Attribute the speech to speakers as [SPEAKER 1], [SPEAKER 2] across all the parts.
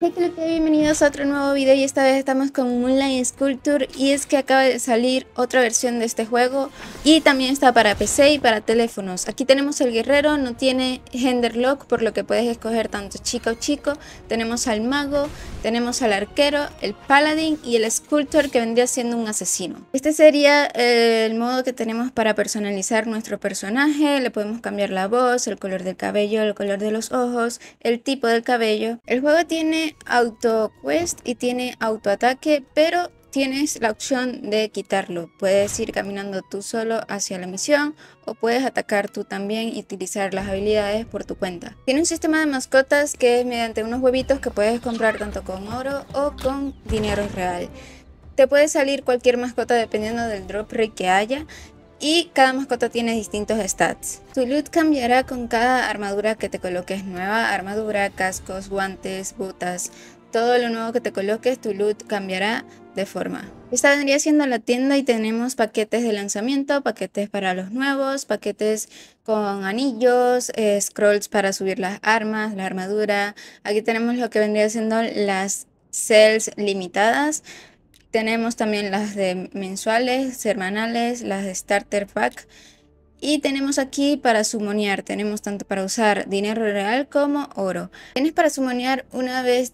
[SPEAKER 1] Hey, bienvenidos a otro nuevo video y esta vez estamos con Moonlight Sculpture y es que acaba de salir otra versión de este juego y también está para PC y para teléfonos. Aquí tenemos el guerrero, no tiene gender lock por lo que puedes escoger tanto chica o chico. Tenemos al mago, tenemos al arquero, el paladín y el sculptor que vendría siendo un asesino. Este sería eh, el modo que tenemos para personalizar nuestro personaje, le podemos cambiar la voz, el color del cabello, el color de los ojos, el tipo del cabello. El juego tiene auto quest y tiene auto ataque, pero tienes la opción de quitarlo. Puedes ir caminando tú solo hacia la misión o puedes atacar tú también y utilizar las habilidades por tu cuenta. Tiene un sistema de mascotas que es mediante unos huevitos que puedes comprar tanto con oro o con dinero real. Te puede salir cualquier mascota dependiendo del drop rate que haya y cada mascota tiene distintos stats. Tu loot cambiará con cada armadura que te coloques nueva, armadura, cascos, guantes, botas, todo lo nuevo que te coloques, tu loot cambiará de forma. Esta vendría siendo la tienda y tenemos paquetes de lanzamiento, paquetes para los nuevos, paquetes con anillos, eh, scrolls para subir las armas, la armadura. Aquí tenemos lo que vendría siendo las cells limitadas, tenemos también las de mensuales, semanales, las de starter pack. Y tenemos aquí para sumonear, tenemos tanto para usar dinero real como oro. Tienes para sumonear una vez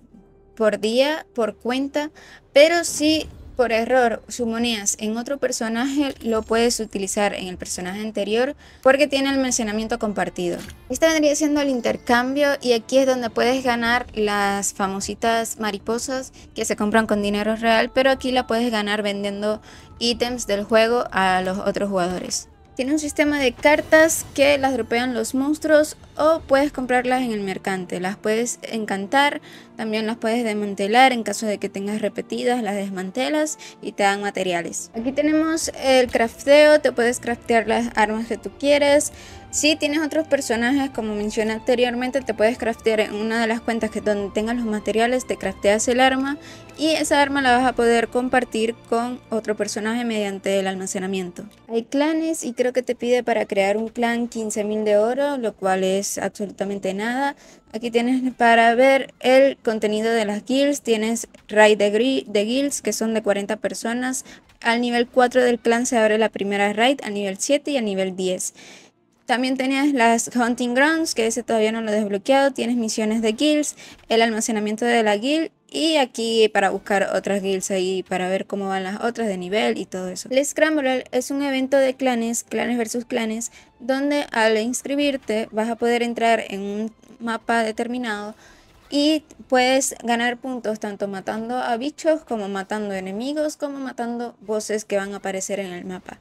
[SPEAKER 1] por día, por cuenta, pero si por error sumoneas en otro personaje, lo puedes utilizar en el personaje anterior porque tiene el mencionamiento compartido. Este vendría siendo el intercambio y aquí es donde puedes ganar las famositas mariposas que se compran con dinero real, pero aquí la puedes ganar vendiendo ítems del juego a los otros jugadores. Tiene un sistema de cartas que las dropean los monstruos o puedes comprarlas en el mercante. Las puedes encantar, también las puedes desmantelar en caso de que tengas repetidas, las desmantelas y te dan materiales. Aquí tenemos el crafteo, te puedes craftear las armas que tú quieres, si tienes otros personajes, como mencioné anteriormente, te puedes craftear en una de las cuentas que donde tengas los materiales, te crafteas el arma y esa arma la vas a poder compartir con otro personaje mediante el almacenamiento. Hay clanes y creo que te pide para crear un clan 15.000 de oro, lo cual es absolutamente nada. Aquí tienes para ver el contenido de las guilds, tienes raid de, de guilds que son de 40 personas. Al nivel 4 del clan se abre la primera raid, al nivel 7 y al nivel 10. También tenías las Hunting Grounds, que ese todavía no lo he desbloqueado. Tienes misiones de guilds, el almacenamiento de la guild y aquí para buscar otras guilds ahí para ver cómo van las otras de nivel y todo eso. El scramble es un evento de clanes, clanes versus clanes, donde al inscribirte vas a poder entrar en un mapa determinado y puedes ganar puntos tanto matando a bichos como matando enemigos como matando voces que van a aparecer en el mapa.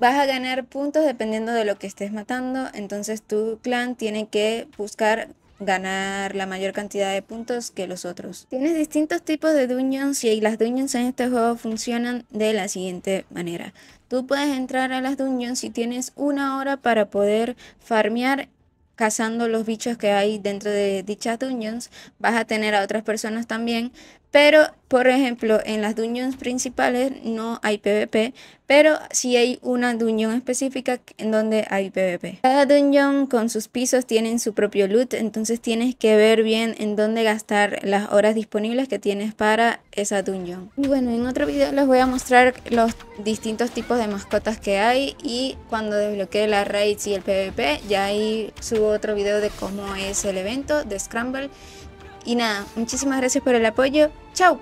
[SPEAKER 1] Vas a ganar puntos dependiendo de lo que estés matando, entonces tu clan tiene que buscar ganar la mayor cantidad de puntos que los otros. Tienes distintos tipos de dungeons y las dungeons en este juego funcionan de la siguiente manera. Tú puedes entrar a las dungeons y tienes una hora para poder farmear cazando los bichos que hay dentro de dichas dungeons. Vas a tener a otras personas también pero, por ejemplo, en las dungeons principales no hay PvP, pero sí hay una dungeon específica en donde hay PvP. Cada dungeon con sus pisos tienen su propio loot, entonces tienes que ver bien en dónde gastar las horas disponibles que tienes para esa dungeon. Y bueno, en otro video les voy a mostrar los distintos tipos de mascotas que hay y cuando desbloquee la raids y el PvP, ya ahí subo otro video de cómo es el evento de Scramble. Y nada, muchísimas gracias por el apoyo. ¡Chao!